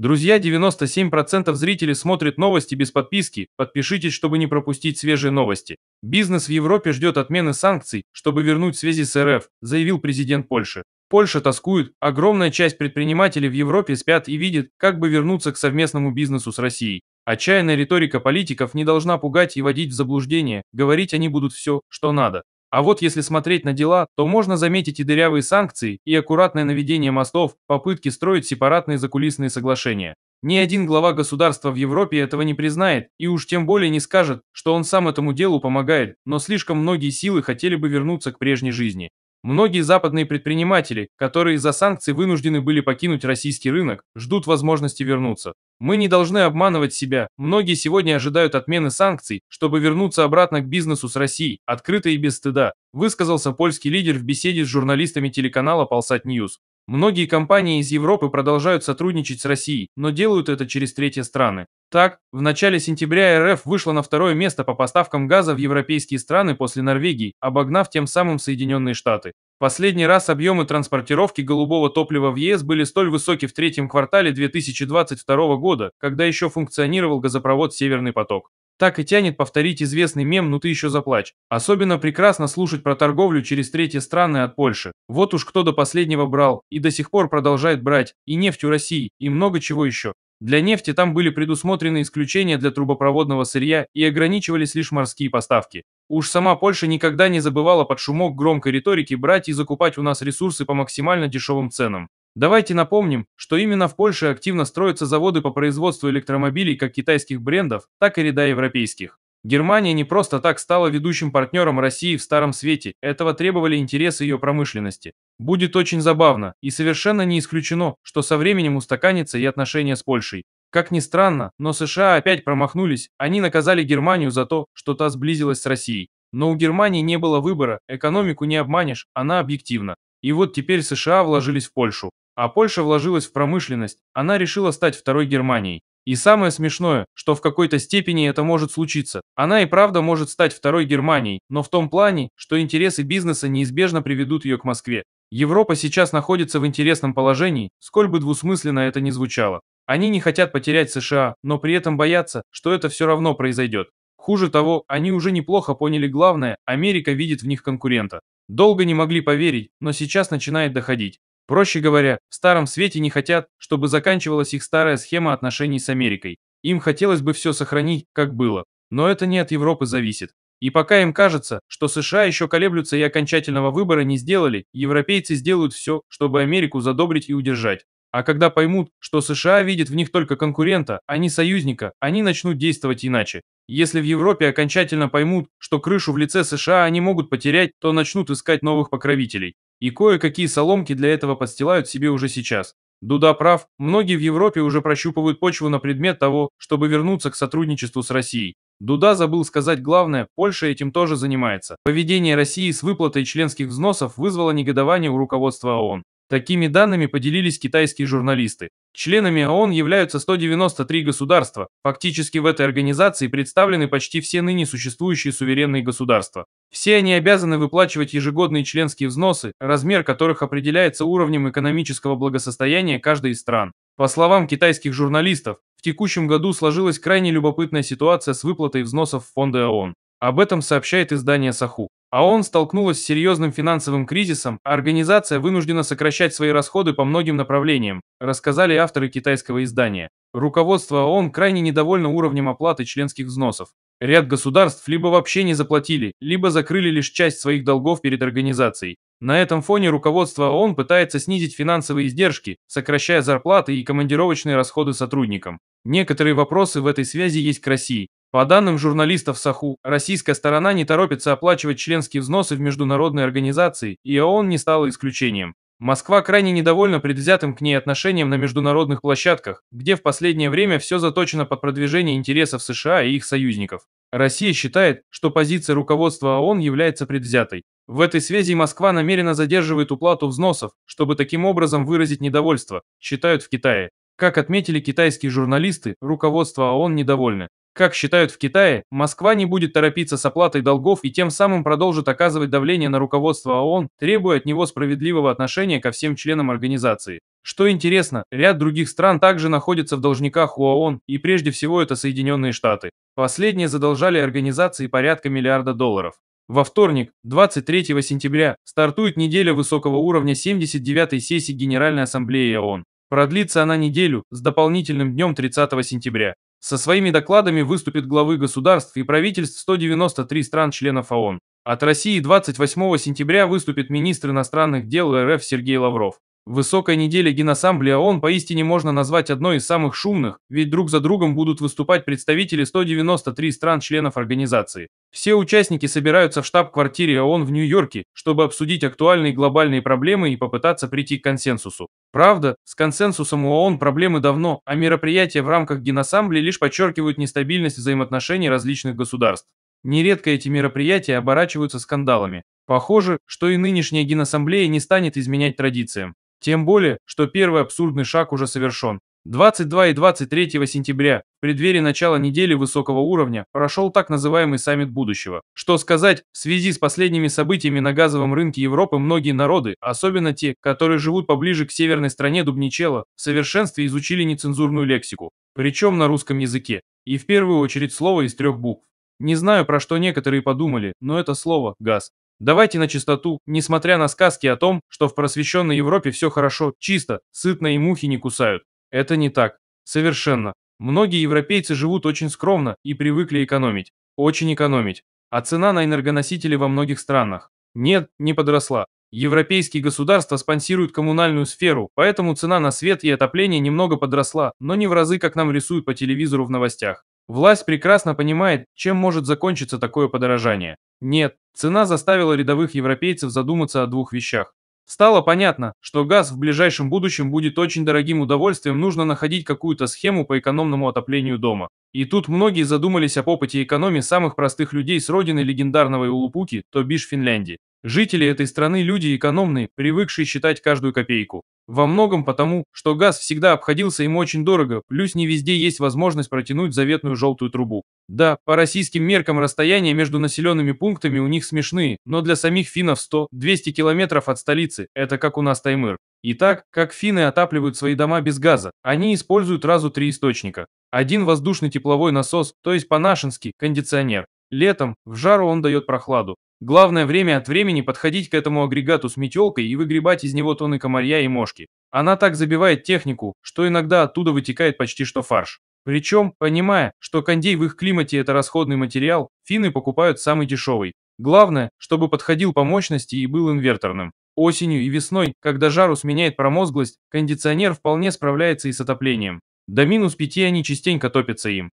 Друзья, 97% зрителей смотрят новости без подписки, подпишитесь, чтобы не пропустить свежие новости. Бизнес в Европе ждет отмены санкций, чтобы вернуть связи с РФ, заявил президент Польши. Польша тоскует, огромная часть предпринимателей в Европе спят и видят, как бы вернуться к совместному бизнесу с Россией. Отчаянная риторика политиков не должна пугать и водить в заблуждение, говорить они будут все, что надо. А вот если смотреть на дела, то можно заметить и дырявые санкции, и аккуратное наведение мостов, попытки строить сепаратные закулисные соглашения. Ни один глава государства в Европе этого не признает, и уж тем более не скажет, что он сам этому делу помогает, но слишком многие силы хотели бы вернуться к прежней жизни. Многие западные предприниматели, которые из-за санкций вынуждены были покинуть российский рынок, ждут возможности вернуться. Мы не должны обманывать себя, многие сегодня ожидают отмены санкций, чтобы вернуться обратно к бизнесу с Россией, открыто и без стыда, высказался польский лидер в беседе с журналистами телеканала Polsat News. Многие компании из Европы продолжают сотрудничать с Россией, но делают это через третьи страны. Так, в начале сентября РФ вышла на второе место по поставкам газа в европейские страны после Норвегии, обогнав тем самым Соединенные Штаты. Последний раз объемы транспортировки голубого топлива в ЕС были столь высоки в третьем квартале 2022 года, когда еще функционировал газопровод «Северный поток». Так и тянет повторить известный мем «Ну ты еще заплачь». Особенно прекрасно слушать про торговлю через третьи страны от Польши. Вот уж кто до последнего брал, и до сих пор продолжает брать, и нефть у России, и много чего еще. Для нефти там были предусмотрены исключения для трубопроводного сырья и ограничивались лишь морские поставки. Уж сама Польша никогда не забывала под шумок громкой риторики брать и закупать у нас ресурсы по максимально дешевым ценам. Давайте напомним, что именно в Польше активно строятся заводы по производству электромобилей как китайских брендов, так и ряда европейских. Германия не просто так стала ведущим партнером России в Старом Свете, этого требовали интересы ее промышленности. Будет очень забавно, и совершенно не исключено, что со временем устаканится и отношения с Польшей. Как ни странно, но США опять промахнулись, они наказали Германию за то, что та сблизилась с Россией. Но у Германии не было выбора, экономику не обманешь, она объективна. И вот теперь США вложились в Польшу. А Польша вложилась в промышленность, она решила стать второй Германией. И самое смешное, что в какой-то степени это может случиться. Она и правда может стать второй Германией, но в том плане, что интересы бизнеса неизбежно приведут ее к Москве. Европа сейчас находится в интересном положении, сколь бы двусмысленно это ни звучало. Они не хотят потерять США, но при этом боятся, что это все равно произойдет. Хуже того, они уже неплохо поняли главное, Америка видит в них конкурента. Долго не могли поверить, но сейчас начинает доходить. Проще говоря, в Старом Свете не хотят, чтобы заканчивалась их старая схема отношений с Америкой. Им хотелось бы все сохранить, как было. Но это не от Европы зависит. И пока им кажется, что США еще колеблются и окончательного выбора не сделали, европейцы сделают все, чтобы Америку задобрить и удержать. А когда поймут, что США видит в них только конкурента, а не союзника, они начнут действовать иначе. Если в Европе окончательно поймут, что крышу в лице США они могут потерять, то начнут искать новых покровителей. И кое-какие соломки для этого подстилают себе уже сейчас. Дуда прав, многие в Европе уже прощупывают почву на предмет того, чтобы вернуться к сотрудничеству с Россией. Дуда забыл сказать главное, Польша этим тоже занимается. Поведение России с выплатой членских взносов вызвало негодование у руководства ООН. Такими данными поделились китайские журналисты. Членами ООН являются 193 государства. Фактически в этой организации представлены почти все ныне существующие суверенные государства. Все они обязаны выплачивать ежегодные членские взносы, размер которых определяется уровнем экономического благосостояния каждой из стран. По словам китайских журналистов, в текущем году сложилась крайне любопытная ситуация с выплатой взносов в фонды ООН. Об этом сообщает издание «Саху». АОН столкнулась с серьезным финансовым кризисом, а организация вынуждена сокращать свои расходы по многим направлениям, рассказали авторы китайского издания. Руководство ООН крайне недовольно уровнем оплаты членских взносов. Ряд государств либо вообще не заплатили, либо закрыли лишь часть своих долгов перед организацией. На этом фоне руководство ООН пытается снизить финансовые издержки, сокращая зарплаты и командировочные расходы сотрудникам. Некоторые вопросы в этой связи есть к России. По данным журналистов САХУ, российская сторона не торопится оплачивать членские взносы в международные организации, и ООН не стала исключением. Москва крайне недовольна предвзятым к ней отношением на международных площадках, где в последнее время все заточено под продвижение интересов США и их союзников. Россия считает, что позиция руководства ООН является предвзятой. В этой связи Москва намеренно задерживает уплату взносов, чтобы таким образом выразить недовольство, считают в Китае. Как отметили китайские журналисты, руководство ООН недовольно. Как считают в Китае, Москва не будет торопиться с оплатой долгов и тем самым продолжит оказывать давление на руководство ООН, требуя от него справедливого отношения ко всем членам организации. Что интересно, ряд других стран также находится в должниках у ООН, и прежде всего это Соединенные Штаты. Последние задолжали организации порядка миллиарда долларов. Во вторник, 23 сентября, стартует неделя высокого уровня 79-й сессии Генеральной Ассамблеи ООН. Продлится она неделю, с дополнительным днем 30 сентября. Со своими докладами выступят главы государств и правительств 193 стран-членов ООН. От России 28 сентября выступит министр иностранных дел РФ Сергей Лавров. Высокая неделя генассамблеи ООН поистине можно назвать одной из самых шумных, ведь друг за другом будут выступать представители 193 стран-членов организации. Все участники собираются в штаб-квартире ООН в Нью-Йорке, чтобы обсудить актуальные глобальные проблемы и попытаться прийти к консенсусу. Правда, с консенсусом у ООН проблемы давно, а мероприятия в рамках Генассамблеи лишь подчеркивают нестабильность взаимоотношений различных государств. Нередко эти мероприятия оборачиваются скандалами. Похоже, что и нынешняя Генассамблея не станет изменять традициям. Тем более, что первый абсурдный шаг уже совершен. 22 и 23 сентября, в преддверии начала недели высокого уровня, прошел так называемый саммит будущего. Что сказать, в связи с последними событиями на газовом рынке Европы многие народы, особенно те, которые живут поближе к северной стране Дубничела, в совершенстве изучили нецензурную лексику, причем на русском языке, и в первую очередь слово из трех букв. Не знаю, про что некоторые подумали, но это слово «газ» Давайте на чистоту, несмотря на сказки о том, что в просвещенной Европе все хорошо, чисто, сытно и мухи не кусают. Это не так. Совершенно. Многие европейцы живут очень скромно и привыкли экономить. Очень экономить. А цена на энергоносители во многих странах. Нет, не подросла. Европейские государства спонсируют коммунальную сферу, поэтому цена на свет и отопление немного подросла, но не в разы, как нам рисуют по телевизору в новостях. Власть прекрасно понимает, чем может закончиться такое подорожание. Нет, цена заставила рядовых европейцев задуматься о двух вещах. Стало понятно, что газ в ближайшем будущем будет очень дорогим удовольствием, нужно находить какую-то схему по экономному отоплению дома. И тут многие задумались о опыте экономии самых простых людей с родины легендарного Улупуки, то бишь Финляндии. Жители этой страны люди экономные, привыкшие считать каждую копейку. Во многом потому, что газ всегда обходился им очень дорого, плюс не везде есть возможность протянуть заветную желтую трубу. Да, по российским меркам расстояния между населенными пунктами у них смешные, но для самих финнов 100-200 километров от столицы, это как у нас Таймыр. Итак, как финны отапливают свои дома без газа, они используют разу три источника. Один воздушный тепловой насос, то есть по-нашенски кондиционер. Летом, в жару он дает прохладу, Главное время от времени подходить к этому агрегату с метелкой и выгребать из него тонны комарья и мошки. Она так забивает технику, что иногда оттуда вытекает почти что фарш. Причем, понимая, что кондей в их климате это расходный материал, финны покупают самый дешевый. Главное, чтобы подходил по мощности и был инверторным. Осенью и весной, когда жару сменяет промозглость, кондиционер вполне справляется и с отоплением. До минус пяти они частенько топятся им.